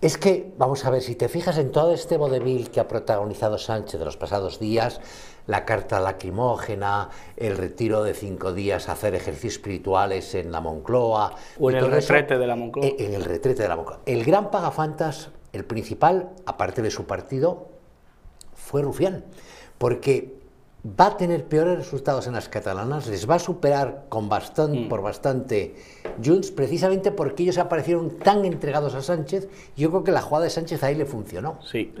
Es que, vamos a ver, si te fijas en todo este vodevil que ha protagonizado Sánchez de los pasados días, la carta lacrimógena, el retiro de cinco días a hacer ejercicios espirituales en la Moncloa... O en el retrete de la Moncloa. Eh, en el retrete de la Moncloa. El gran pagafantas, el principal, aparte de su partido, fue Rufián. Porque va a tener peores resultados en las catalanas, les va a superar con bastante, mm. por bastante Junts, precisamente porque ellos aparecieron tan entregados a Sánchez, yo creo que la jugada de Sánchez ahí le funcionó. Sí,